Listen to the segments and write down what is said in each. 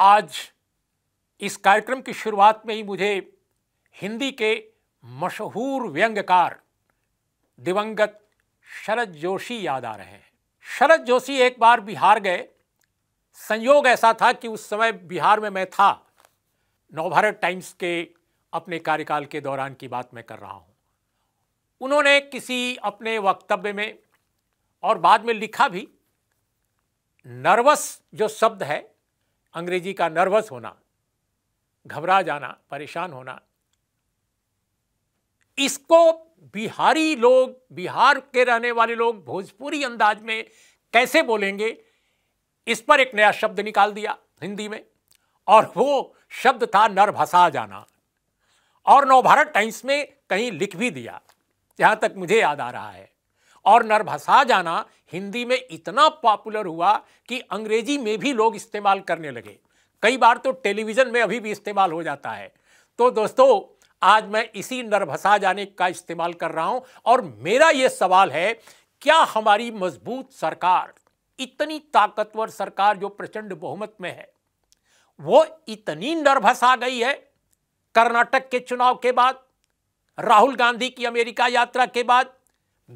आज इस कार्यक्रम की शुरुआत में ही मुझे हिंदी के मशहूर व्यंग्यकार दिवंगत शरद जोशी याद आ रहे हैं शरद जोशी एक बार बिहार गए संयोग ऐसा था कि उस समय बिहार में मैं था नवभारत टाइम्स के अपने कार्यकाल के दौरान की बात मैं कर रहा हूँ उन्होंने किसी अपने वक्तव्य में और बाद में लिखा भी नर्वस जो शब्द है अंग्रेजी का नर्वस होना घबरा जाना परेशान होना इसको बिहारी लोग बिहार के रहने वाले लोग भोजपुरी अंदाज में कैसे बोलेंगे इस पर एक नया शब्द निकाल दिया हिंदी में और वो शब्द था नरभसा जाना और नवभारत टाइम्स में कहीं लिख भी दिया जहां तक मुझे याद आ रहा है और नरभसा जाना हिंदी में इतना पॉपुलर हुआ कि अंग्रेजी में भी लोग इस्तेमाल करने लगे कई बार तो टेलीविज़न में अभी भी इस्तेमाल हो जाता है तो दोस्तों आज मैं इसी नरभसा जाने का इस्तेमाल कर रहा हूं और मेरा यह सवाल है क्या हमारी मजबूत सरकार इतनी ताकतवर सरकार जो प्रचंड बहुमत में है वो इतनी आ गई है कर्नाटक के चुनाव के बाद राहुल गांधी की अमेरिका यात्रा के बाद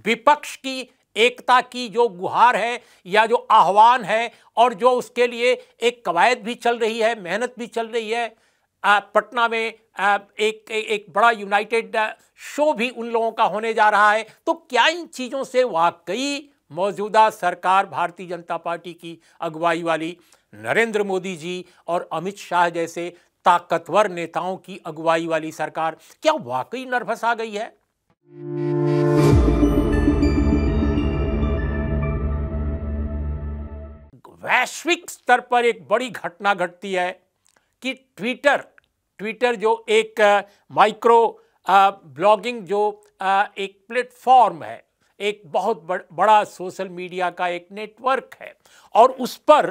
विपक्ष की एकता की जो गुहार है या जो आह्वान है और जो उसके लिए एक कवायद भी चल रही है मेहनत भी चल रही है पटना में एक एक बड़ा यूनाइटेड शो भी उन लोगों का होने जा रहा है तो क्या इन चीज़ों से वाकई मौजूदा सरकार भारतीय जनता पार्टी की अगुवाई वाली नरेंद्र मोदी जी और अमित शाह जैसे ताकतवर नेताओं की अगुवाई वाली सरकार क्या वाकई नर्वस आ गई है वैश्विक स्तर पर एक बड़ी घटना घटती है कि ट्विटर ट्विटर जो एक माइक्रो ब्लॉगिंग जो आ, एक प्लेटफॉर्म है एक बहुत बड़, बड़ा सोशल मीडिया का एक नेटवर्क है और उस पर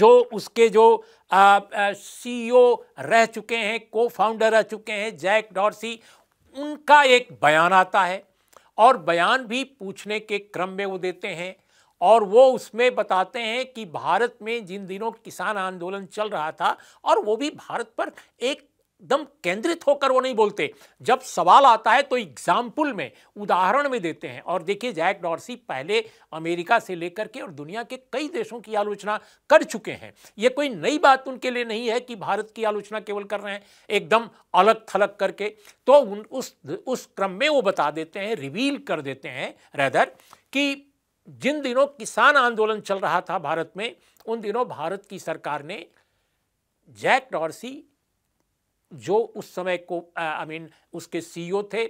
जो उसके जो सीईओ e रह चुके हैं को फाउंडर रह चुके हैं जैक डॉर्सी उनका एक बयान आता है और बयान भी पूछने के क्रम में वो देते हैं और वो उसमें बताते हैं कि भारत में जिन दिनों किसान आंदोलन चल रहा था और वो भी भारत पर एक एकदम केंद्रित होकर वो नहीं बोलते जब सवाल आता है तो एग्जाम्पल में उदाहरण में देते हैं और देखिए जैक डॉर्सी पहले अमेरिका से लेकर के और दुनिया के कई देशों की आलोचना कर चुके हैं ये कोई नई बात उनके लिए नहीं है कि भारत की आलोचना केवल कर रहे हैं एकदम अलग थलग करके तो उन उस उस क्रम में वो बता देते हैं रिवील कर देते हैं रैदर कि जिन दिनों किसान आंदोलन चल रहा था भारत में उन दिनों भारत की सरकार ने जैक डॉर्सी जो उस समय को आई मीन उसके सीईओ e थे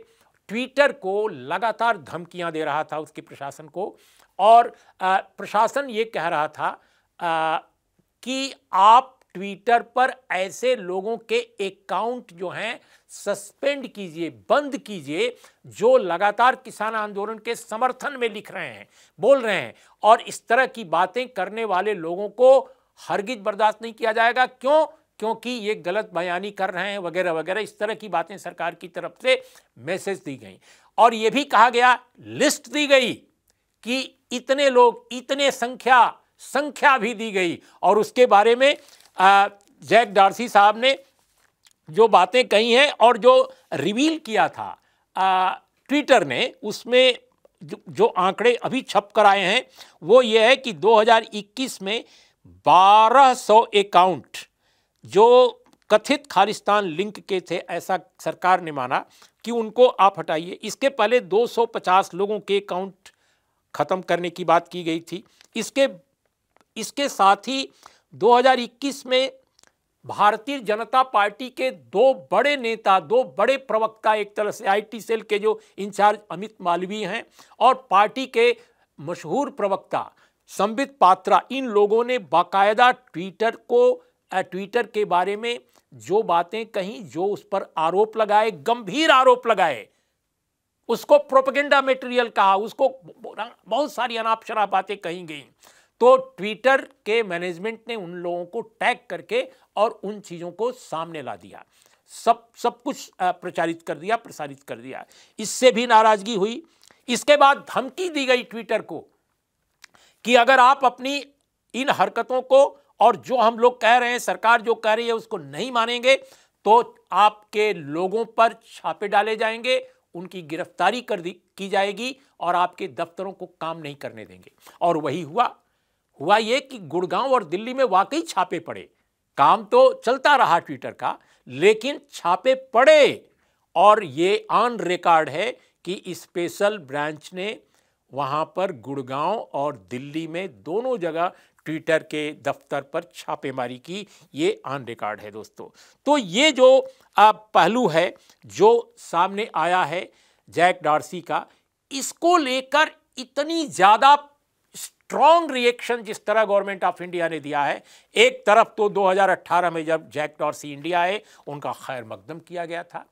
ट्विटर को लगातार धमकियां दे रहा था उसके प्रशासन को और आ, प्रशासन ये कह रहा था आ, कि आप ट्विटर पर ऐसे लोगों के अकाउंट जो हैं सस्पेंड कीजिए बंद कीजिए जो लगातार किसान आंदोलन के समर्थन में लिख रहे हैं बोल रहे हैं और इस तरह की बातें करने वाले लोगों को हरगिज बर्दाश्त नहीं किया जाएगा क्यों क्योंकि ये गलत बयानी कर रहे हैं वगैरह वगैरह इस तरह की बातें सरकार की तरफ से मैसेज दी गई और ये भी कहा गया लिस्ट दी गई कि इतने लोग इतने संख्या संख्या भी दी गई और उसके बारे में जैक डार्सी साहब ने जो बातें कही हैं और जो रिवील किया था आ, ट्विटर ने उसमें जो, जो आंकड़े अभी छप कर आए हैं वो ये है कि 2021 में 1200 अकाउंट जो कथित खालिस्तान लिंक के थे ऐसा सरकार ने माना कि उनको आप हटाइए इसके पहले 250 लोगों के अकाउंट ख़त्म करने की बात की गई थी इसके इसके साथ ही 2021 में भारतीय जनता पार्टी के दो बड़े नेता दो बड़े प्रवक्ता एक तरह से आईटी सेल के जो इंचार्ज अमित मालवीय हैं और पार्टी के मशहूर प्रवक्ता संबित पात्रा इन लोगों ने बाकायदा ट्विटर को ट्विटर के बारे में जो बातें कहीं जो उस पर आरोप लगाए गंभीर आरोप लगाए उसको प्रोपगेंडा मटेरियल कहा उसको बहुत सारी अनाप शराब बातें कही गई तो ट्विटर के मैनेजमेंट ने उन लोगों को टैग करके और उन चीज़ों को सामने ला दिया सब सब कुछ प्रचारित कर दिया प्रसारित कर दिया इससे भी नाराज़गी हुई इसके बाद धमकी दी गई ट्विटर को कि अगर आप अपनी इन हरकतों को और जो हम लोग कह रहे हैं सरकार जो कह रही है उसको नहीं मानेंगे तो आपके लोगों पर छापे डाले जाएंगे उनकी गिरफ्तारी कर दी की जाएगी और आपके दफ्तरों को काम नहीं करने देंगे और वही हुआ हुआ ये कि गुड़गांव और दिल्ली में वाकई छापे पड़े काम तो चलता रहा ट्विटर का लेकिन छापे पड़े और ये ऑन रिकॉर्ड है कि स्पेशल ब्रांच ने वहाँ पर गुड़गांव और दिल्ली में दोनों जगह ट्विटर के दफ्तर पर छापेमारी की ये ऑन रिकॉर्ड है दोस्तों तो ये जो पहलू है जो सामने आया है जैक डार्सी का इसको लेकर इतनी ज़्यादा स्ट्रॉन्ग रिएक्शन जिस तरह गवर्नमेंट ऑफ इंडिया ने दिया है एक तरफ तो 2018 में जब जैक डॉर्सी इंडिया आए उनका खैर मकदम किया गया था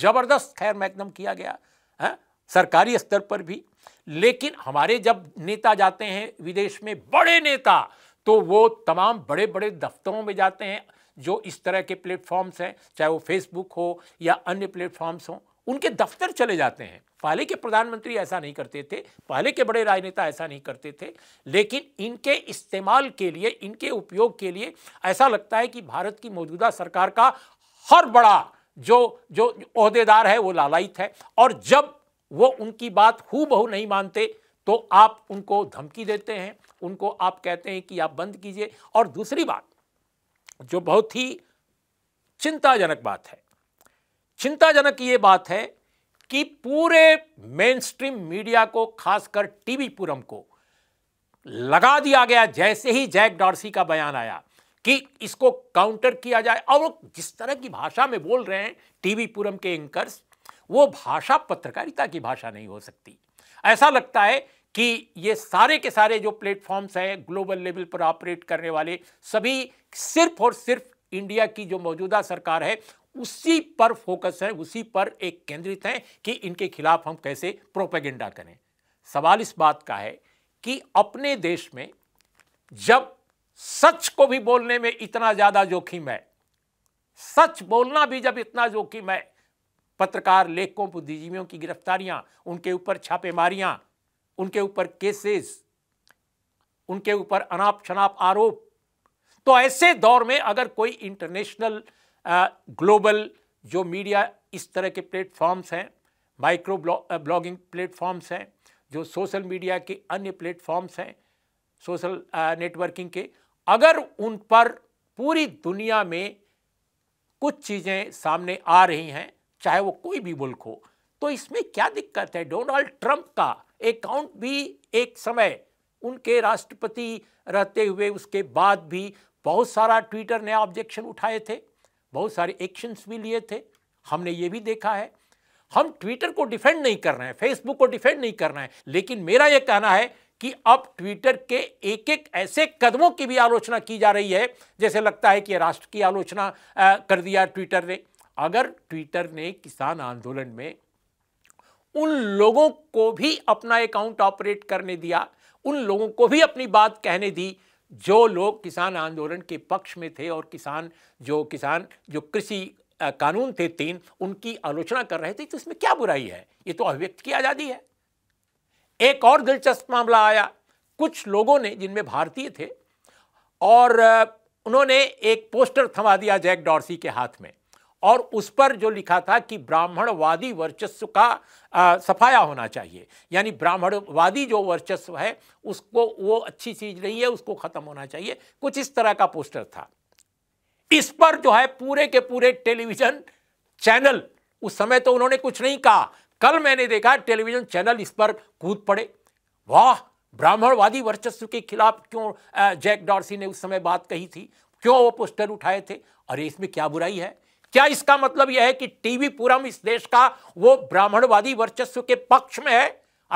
ज़बरदस्त खैर मकदम किया गया है हाँ, सरकारी स्तर पर भी लेकिन हमारे जब नेता जाते हैं विदेश में बड़े नेता तो वो तमाम बड़े बड़े दफ्तरों में जाते हैं जो इस तरह के प्लेटफॉर्म्स हैं चाहे वो फेसबुक हो या अन्य प्लेटफॉर्म्स हों उनके दफ्तर चले जाते हैं पहले के प्रधानमंत्री ऐसा नहीं करते थे पहले के बड़े राजनेता ऐसा नहीं करते थे लेकिन इनके इस्तेमाल के लिए इनके उपयोग के लिए ऐसा लगता है कि भारत की मौजूदा सरकार का हर बड़ा जो जो अहदेदार है वो लालायित है और जब वो उनकी बात हु बहु नहीं मानते तो आप उनको धमकी देते हैं उनको आप कहते हैं कि आप बंद कीजिए और दूसरी बात जो बहुत ही चिंताजनक बात है चिंताजनक ये बात है कि पूरे मेन स्ट्रीम मीडिया को खासकर टीवी पुरम को लगा दिया गया जैसे ही जैक डॉर्सी का बयान आया कि इसको काउंटर किया जाए और वो जिस तरह की भाषा में बोल रहे हैं टीवी पुरम के एंकर्स वो भाषा पत्रकारिता की भाषा नहीं हो सकती ऐसा लगता है कि ये सारे के सारे जो प्लेटफॉर्म्स हैं ग्लोबल लेवल पर ऑपरेट करने वाले सभी सिर्फ और सिर्फ इंडिया की जो मौजूदा सरकार है उसी पर फोकस है उसी पर एक केंद्रित है कि इनके खिलाफ हम कैसे प्रोपेगेंडा करें सवाल इस बात का है कि अपने देश में जब सच को भी बोलने में इतना ज़्यादा जोखिम है सच बोलना भी जब इतना जोखिम है पत्रकार लेखकों बुद्धिजीवियों की गिरफ्तारियां उनके ऊपर छापेमारियां उनके ऊपर केसेस उनके ऊपर अनाप शनाप आरोप तो ऐसे दौर में अगर कोई इंटरनेशनल ग्लोबल जो मीडिया इस तरह के प्लेटफॉर्म्स हैं माइक्रो ब्लॉगिंग प्लेटफॉर्म्स हैं जो सोशल मीडिया के अन्य प्लेटफॉर्म्स हैं सोशल नेटवर्किंग के अगर उन पर पूरी दुनिया में कुछ चीज़ें सामने आ रही हैं चाहे वो कोई भी मुल्क हो तो इसमें क्या दिक्कत है डोनाल्ड ट्रंप का अकाउंट भी एक समय उनके राष्ट्रपति रहते हुए उसके बाद भी बहुत सारा ट्विटर ने ऑब्जेक्शन उठाए थे बहुत सारे एक्शंस भी लिए थे हमने ये भी देखा है हम ट्विटर को डिफेंड नहीं कर रहे हैं फेसबुक को डिफेंड नहीं कर रहे हैं लेकिन मेरा यह कहना है कि अब ट्विटर के एक एक ऐसे कदमों की भी आलोचना की जा रही है जैसे लगता है कि राष्ट्र की आलोचना कर दिया ट्विटर ने अगर ट्विटर ने किसान आंदोलन में उन लोगों को भी अपना अकाउंट ऑपरेट करने दिया उन लोगों को भी अपनी बात कहने दी जो लोग किसान आंदोलन के पक्ष में थे और किसान जो किसान जो कृषि कानून थे तीन उनकी आलोचना कर रहे थे तो इसमें क्या बुराई है ये तो अभिव्यक्त की आज़ादी है एक और दिलचस्प मामला आया कुछ लोगों ने जिनमें भारतीय थे और उन्होंने एक पोस्टर थमा दिया जैक डॉर्सी के हाथ में और उस पर जो लिखा था कि ब्राह्मणवादी वर्चस्व का आ, सफाया होना चाहिए यानी ब्राह्मणवादी जो वर्चस्व है उसको वो अच्छी चीज़ नहीं है उसको ख़त्म होना चाहिए कुछ इस तरह का पोस्टर था इस पर जो है पूरे के पूरे टेलीविज़न चैनल उस समय तो उन्होंने कुछ नहीं कहा कल मैंने देखा टेलीविज़न चैनल इस पर कूद पड़े वाह ब्राह्मणवादी वर्चस्व के खिलाफ क्यों जैक डॉर्सी ने उस समय बात कही थी क्यों वो पोस्टर उठाए थे अरे इसमें क्या बुराई है क्या इसका मतलब यह है कि टीवी पूरम इस देश का वो ब्राह्मणवादी वर्चस्व के पक्ष में है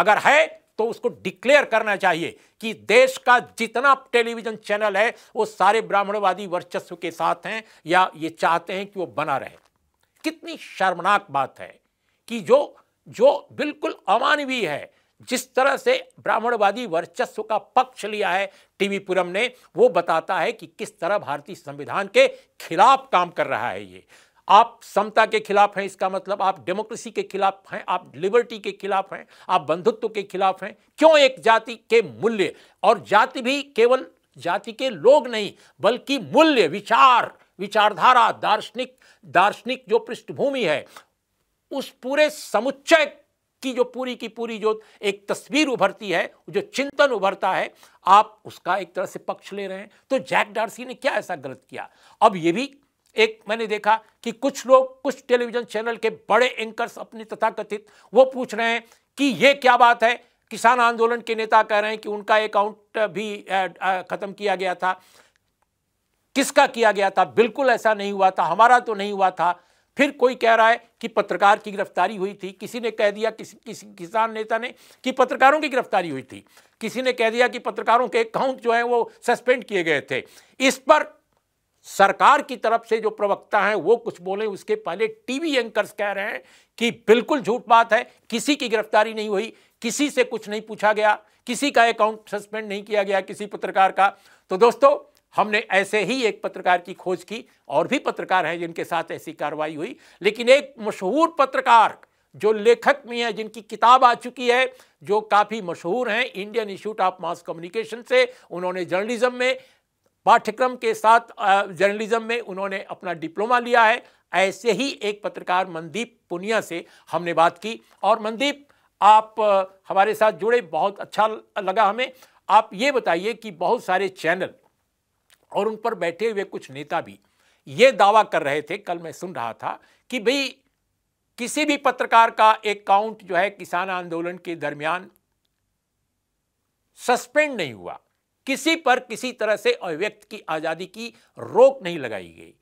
अगर है तो उसको डिक्लेयर करना चाहिए कि देश का जितना टेलीविजन चैनल है वो सारे ब्राह्मणवादी वर्चस्व के साथ हैं या ये चाहते हैं कि वो बना रहे कितनी शर्मनाक बात है कि जो जो बिल्कुल अमानवीय है जिस तरह से ब्राह्मणवादी वर्चस्व का पक्ष लिया है टीवी पुरम ने वो बताता है कि किस तरह भारतीय संविधान के खिलाफ काम कर रहा है ये आप समता के खिलाफ हैं इसका मतलब आप डेमोक्रेसी के खिलाफ हैं आप लिबर्टी के खिलाफ हैं आप बंधुत्व के खिलाफ हैं क्यों एक जाति के मूल्य और जाति भी केवल जाति के लोग नहीं बल्कि मूल्य विचार विचारधारा दार्शनिक दार्शनिक जो पृष्ठभूमि है उस पूरे समुच्चय की जो पूरी की पूरी जो एक तस्वीर उभरती है जो चिंतन उभरता है आप उसका एक तरह से पक्ष ले रहे हैं तो जैक डार्सी ने क्या ऐसा गलत किया अब ये भी एक मैंने देखा कि कुछ लोग कुछ टेलीविजन चैनल के बड़े एंकर्स अपने तथाकथित वो पूछ रहे हैं कि ये क्या बात है किसान आंदोलन के नेता कह रहे हैं कि उनका अकाउंट भी ख़त्म किया गया था किसका किया गया था बिल्कुल ऐसा नहीं हुआ था हमारा तो नहीं हुआ था फिर कोई कह रहा है कि पत्रकार की गिरफ्तारी हुई थी किसी ने कह दिया किसी किस, किसान नेता ने कि पत्रकारों की गिरफ्तारी हुई थी किसी ने कह दिया कि पत्रकारों के अकाउंट जो है वो सस्पेंड किए गए थे इस पर सरकार की तरफ से जो प्रवक्ता हैं वो कुछ बोले उसके पहले टीवी एंकर्स कह रहे हैं कि बिल्कुल झूठ बात है किसी की गिरफ्तारी नहीं हुई किसी से कुछ नहीं पूछा गया किसी का अकाउंट सस्पेंड नहीं किया गया किसी पत्रकार का तो दोस्तों हमने ऐसे ही एक पत्रकार की खोज की और भी पत्रकार हैं जिनके साथ ऐसी कार्रवाई हुई लेकिन एक मशहूर पत्रकार जो लेखक भी हैं जिनकी किताब आ चुकी है जो काफ़ी मशहूर हैं Indian Institute of Mass Communication से उन्होंने जर्नलिज्म में पाठ्यक्रम के साथ जर्नलिज्म में उन्होंने अपना डिप्लोमा लिया है ऐसे ही एक पत्रकार मनदीप पुनिया से हमने बात की और मनदीप आप हमारे साथ जुड़े बहुत अच्छा लगा हमें आप ये बताइए कि बहुत सारे चैनल और उन पर बैठे हुए कुछ नेता भी ये दावा कर रहे थे कल मैं सुन रहा था कि भाई किसी भी पत्रकार का एक काउंट जो है किसान आंदोलन के दरमियान सस्पेंड नहीं हुआ किसी पर किसी तरह से अभिव्यक्ति की आज़ादी की रोक नहीं लगाई गई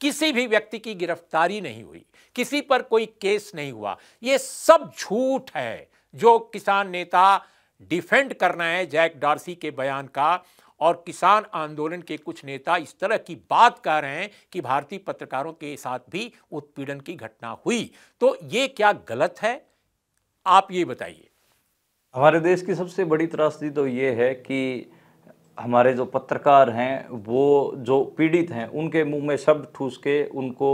किसी भी व्यक्ति की गिरफ्तारी नहीं हुई किसी पर कोई केस नहीं हुआ ये सब झूठ है जो किसान नेता डिफेंड करना है जैक डार्सी के बयान का और किसान आंदोलन के कुछ नेता इस तरह की बात कह रहे हैं कि भारतीय पत्रकारों के साथ भी उत्पीड़न की घटना हुई तो ये क्या गलत है आप ये बताइए हमारे देश की सबसे बड़ी त्रासदी तो ये है कि हमारे जो पत्रकार हैं वो जो पीड़ित हैं उनके मुंह में शब्द ठूस के उनको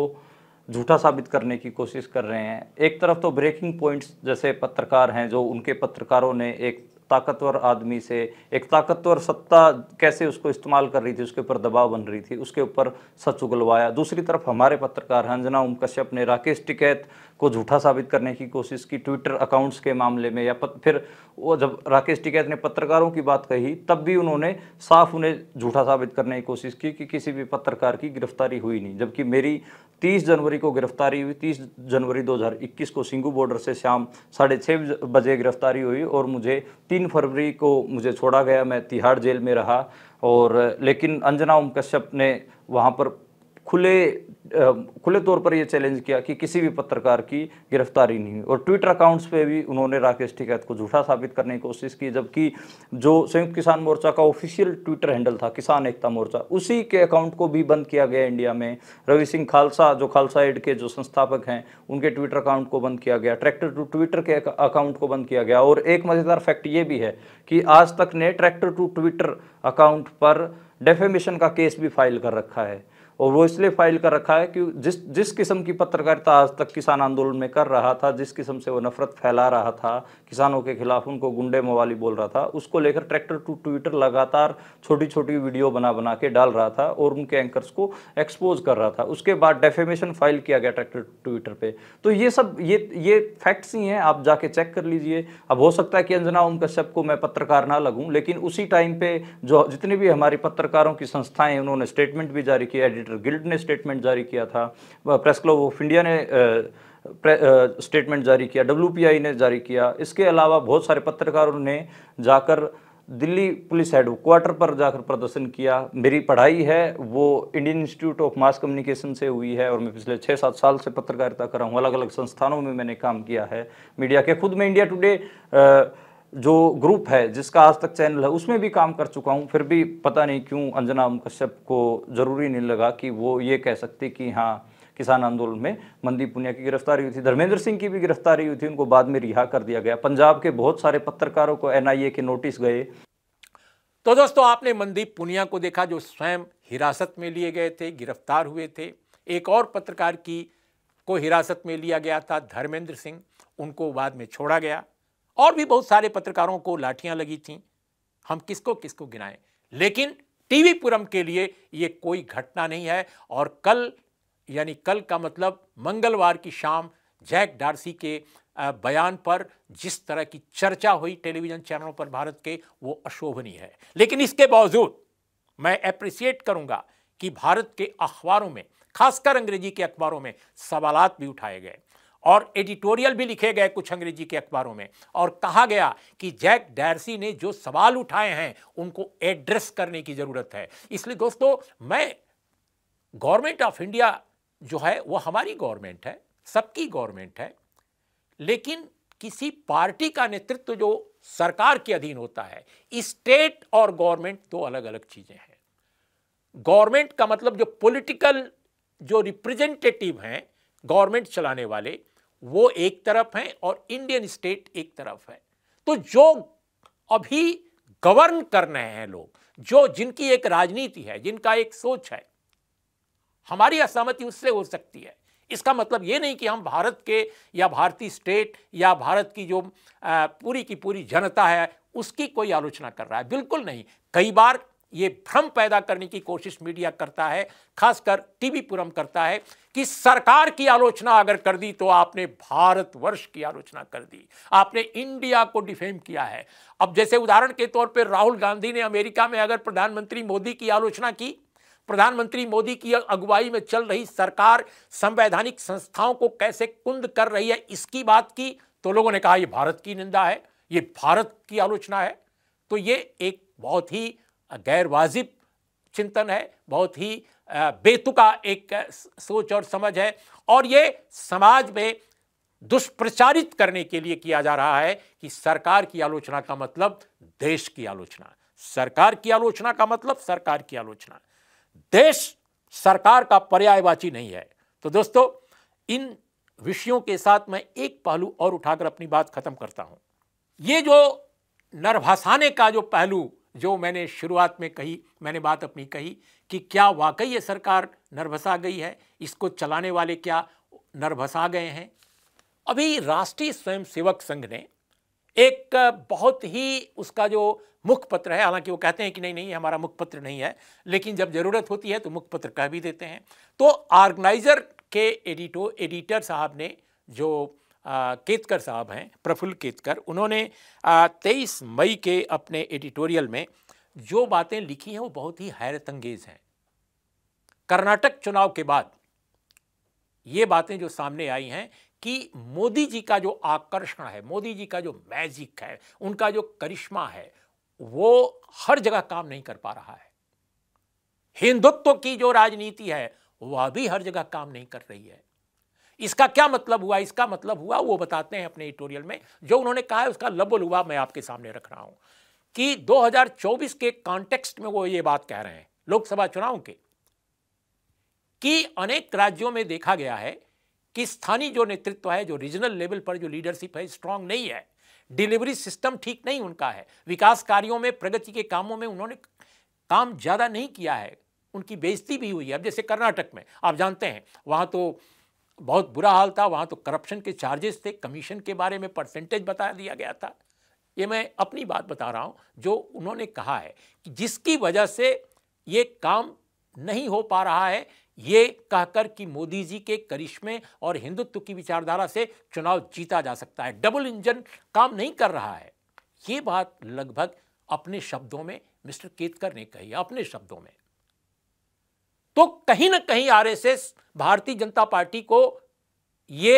झूठा साबित करने की कोशिश कर रहे हैं एक तरफ तो ब्रेकिंग पॉइंट्स जैसे पत्रकार हैं जो उनके पत्रकारों ने एक ताकतवर आदमी से एक ताकतवर सत्ता कैसे उसको इस्तेमाल कर रही थी उसके ऊपर दबाव बन रही थी उसके ऊपर सच उगलवाया दूसरी तरफ हमारे पत्रकार हंजना उम कश्यप ने राकेश टिकैत को झूठा साबित करने की कोशिश की ट्विटर अकाउंट्स के मामले में या पत, फिर वो जब राकेश टिकैत ने पत्रकारों की बात कही तब भी उन्होंने साफ उन्हें झूठा साबित करने की कोशिश की कि किसी भी पत्रकार की गिरफ्तारी हुई नहीं जबकि मेरी 30 जनवरी को गिरफ्तारी हुई 30 जनवरी 2021 को सिंगू बॉर्डर से शाम साढ़े छः बजे गिरफ्तारी हुई और मुझे तीन तीन फरवरी को मुझे छोड़ा गया मैं तिहाड़ जेल में रहा और लेकिन अंजना ओम कश्यप ने वहाँ पर खुले खुले तौर पर यह चैलेंज किया कि किसी भी पत्रकार की गिरफ्तारी नहीं हुई और ट्विटर अकाउंट्स पे भी उन्होंने राकेश टिकैत को झूठा साबित करने की कोशिश की जबकि जो संयुक्त किसान मोर्चा का ऑफिशियल ट्विटर हैंडल था किसान एकता मोर्चा उसी के अकाउंट को भी बंद किया गया इंडिया में रवि सिंह खालसा जो खालसा एड के जो संस्थापक हैं उनके ट्विटर अकाउंट को बंद किया गया ट्रैक्टर टू ट्विटर के अकाउंट को बंद किया गया और एक मज़ेदार फैक्ट ये भी है कि आज तक ने ट्रैक्टर टू ट्विटर अकाउंट पर डेफेमेशन का केस भी फाइल कर रखा है और वो इसलिए फाइल कर रखा है कि जिस जिस किस्म की पत्रकारिता आज तक किसान आंदोलन में कर रहा था जिस किस्म से वो नफरत फैला रहा था किसानों के खिलाफ उनको गुंडे मवाली बोल रहा था उसको लेकर ट्रैक्टर टू ट्विटर लगातार छोटी छोटी वीडियो बना बना के डाल रहा था और उनके एंकर्स को एक्सपोज कर रहा था उसके बाद डेफेमेशन फाइल किया गया ट्रैक्टर ट्विटर पर तो ये सब ये ये फैक्ट्स ही हैं आप जाके चेक कर लीजिए अब हो सकता है कि अंजना ओम कश्यप को मैं पत्रकार ना लगूँ लेकिन उसी टाइम पर जो जितनी भी हमारी पत्रकारों की संस्थाएं उन्होंने स्टेटमेंट भी जारी किया एडिटर गिल्ड ने स्टेटमेंट जारी किया था प्रेस क्लब ऑफ इंडिया ने स्टेटमेंट जारी किया डब्ल्यू ने जारी किया इसके अलावा बहुत सारे पत्रकारों ने जाकर दिल्ली पुलिस हेडक्वार्टर पर जाकर प्रदर्शन किया मेरी पढ़ाई है वो Indian Institute of Mass Communication से हुई है और मैं पिछले छः सात साल से पत्रकारिता कर रहा हूँ अलग अलग संस्थानों में मैंने काम किया है मीडिया के खुद में इंडिया टुडे जो ग्रुप है जिसका आज तक चैनल है उसमें भी काम कर चुका हूँ फिर भी पता नहीं क्यों अंजना कश्यप को ज़रूरी नहीं लगा कि वो ये कह सकते कि हाँ किसान आंदोलन में मंदीप पुनिया की गिरफ्तारी हुई थी धर्मेंद्र सिंह की भी गिरफ्तारी हुई थी उनको बाद में रिहा कर दिया गया पंजाब के बहुत सारे पत्रकारों को एनआईए के नोटिस गए तो दोस्तों आपने मंदीप पुनिया को देखा जो स्वयं हिरासत में लिए गए थे गिरफ्तार हुए थे एक और पत्रकार की को हिरासत में लिया गया था धर्मेंद्र सिंह उनको बाद में छोड़ा गया और भी बहुत सारे पत्रकारों को लाठियां लगी थी हम किसको किसको गिनाएं लेकिन टीवी पुरम के लिए ये कोई घटना नहीं है और कल यानी कल का मतलब मंगलवार की शाम जैक डार्सी के बयान पर जिस तरह की चर्चा हुई टेलीविज़न चैनलों पर भारत के वो अशोभनीय है लेकिन इसके बावजूद मैं अप्रिसिएट करूंगा कि भारत के अखबारों में खासकर अंग्रेजी के अखबारों में सवालात भी उठाए गए और एडिटोरियल भी लिखे गए कुछ अंग्रेजी के अखबारों में और कहा गया कि जैक डैरसी ने जो सवाल उठाए हैं उनको एड्रेस करने की ज़रूरत है इसलिए दोस्तों मैं गवर्नमेंट ऑफ इंडिया जो है वो हमारी गवर्नमेंट है सबकी गवर्नमेंट है लेकिन किसी पार्टी का नेतृत्व जो सरकार के अधीन होता है स्टेट और गवर्नमेंट दो अलग अलग चीज़ें हैं गवर्नमेंट का मतलब जो पॉलिटिकल जो रिप्रेजेंटेटिव हैं गवर्नमेंट चलाने वाले वो एक तरफ हैं और इंडियन स्टेट एक तरफ है तो जो अभी गवर्न कर रहे हैं लोग जो जिनकी एक राजनीति है जिनका एक सोच है हमारी असहमति उससे हो सकती है इसका मतलब ये नहीं कि हम भारत के या भारतीय स्टेट या भारत की जो पूरी की पूरी जनता है उसकी कोई आलोचना कर रहा है बिल्कुल नहीं कई बार ये भ्रम पैदा करने की कोशिश मीडिया करता है खासकर टीवी पुरम करता है कि सरकार की आलोचना अगर कर दी तो आपने भारतवर्ष की आलोचना कर दी आपने इंडिया को डिफेम किया है अब जैसे उदाहरण के तौर पर राहुल गांधी ने अमेरिका में अगर प्रधानमंत्री मोदी की आलोचना की प्रधानमंत्री मोदी की अगुवाई में चल रही सरकार संवैधानिक संस्थाओं को कैसे कुंद कर रही है इसकी बात की तो लोगों ने कहा यह भारत की निंदा है ये भारत की आलोचना है तो ये एक बहुत ही गैर वाजिब चिंतन है बहुत ही बेतुका एक सोच और समझ है और ये समाज में दुष्प्रचारित करने के लिए किया जा रहा है कि सरकार की आलोचना का मतलब देश की आलोचना सरकार की आलोचना का मतलब सरकार की आलोचना देश सरकार का पर्यायवाची नहीं है तो दोस्तों इन विषयों के साथ मैं एक पहलू और उठाकर अपनी बात खत्म करता हूं ये जो नरभासाने का जो पहलू जो मैंने शुरुआत में कही मैंने बात अपनी कही कि क्या वाकई ये सरकार आ गई है इसको चलाने वाले क्या आ गए हैं अभी राष्ट्रीय स्वयंसेवक संघ ने एक बहुत ही उसका जो मुखपत्र है हालांकि वो कहते हैं कि नहीं नहीं हमारा मुखपत्र नहीं है लेकिन जब ज़रूरत होती है तो मुखपत्र कह भी देते हैं तो ऑर्गेनाइजर के एडिटो एडिटर साहब ने जो केतकर साहब हैं प्रफुल्ल केतकर उन्होंने तेईस मई के अपने एडिटोरियल में जो बातें लिखी हैं वो बहुत ही हैरत अंगेज हैं कर्नाटक चुनाव के बाद ये बातें जो सामने आई हैं कि मोदी जी का जो आकर्षण है मोदी जी का जो मैजिक है उनका जो करिश्मा है वो हर जगह काम नहीं कर पा रहा है हिंदुत्व की जो राजनीति है वह भी हर जगह काम नहीं कर रही है इसका क्या मतलब हुआ इसका मतलब हुआ वो बताते हैं अपने एडिटोरियल में जो उन्होंने कहा है उसका लुभा मैं आपके सामने रख रहा हूं कि 2024 के कॉन्टेक्स्ट में वो ये बात कह रहे हैं लोकसभा चुनाव के कि अनेक राज्यों में देखा गया है कि स्थानीय जो नेतृत्व है जो रीजनल लेवल पर जो लीडरशिप है स्ट्रांग नहीं है डिलीवरी सिस्टम ठीक नहीं उनका है विकास कार्यों में प्रगति के कामों में उन्होंने काम ज़्यादा नहीं किया है उनकी बेइज्जती भी हुई है अब जैसे कर्नाटक में आप जानते हैं वहां तो बहुत बुरा हाल था वहाँ तो करप्शन के चार्जेस थे कमीशन के बारे में परसेंटेज बता दिया गया था ये मैं अपनी बात बता रहा हूँ जो उन्होंने कहा है कि जिसकी वजह से ये काम नहीं हो पा रहा है ये कहकर कि मोदी जी के करिश्मे और हिंदुत्व की विचारधारा से चुनाव जीता जा सकता है डबल इंजन काम नहीं कर रहा है ये बात लगभग अपने शब्दों में मिस्टर केतकर ने कही अपने शब्दों में तो कहीं ना कहीं आरएसएस भारतीय जनता पार्टी को ये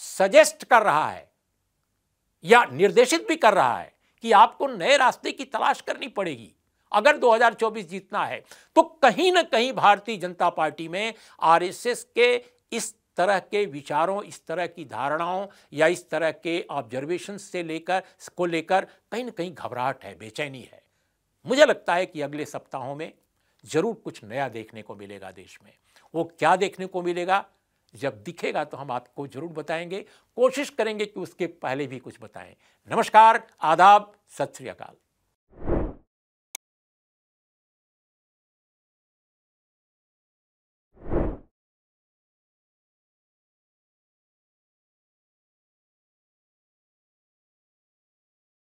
सजेस्ट कर रहा है या निर्देशित भी कर रहा है कि आपको नए रास्ते की तलाश करनी पड़ेगी अगर 2024 जीतना है तो कहीं ना कहीं भारतीय जनता पार्टी में आरएसएस के इस तरह के विचारों इस तरह की धारणाओं या इस तरह के ऑब्जर्वेशन से लेकर को लेकर कहीं ना कहीं घबराहट है बेचैनी है मुझे लगता है कि अगले सप्ताहों में ज़रूर कुछ नया देखने को मिलेगा देश में वो क्या देखने को मिलेगा जब दिखेगा तो हम आपको ज़रूर बताएंगे कोशिश करेंगे कि उसके पहले भी कुछ बताएं नमस्कार आदाब सत श्री अकाल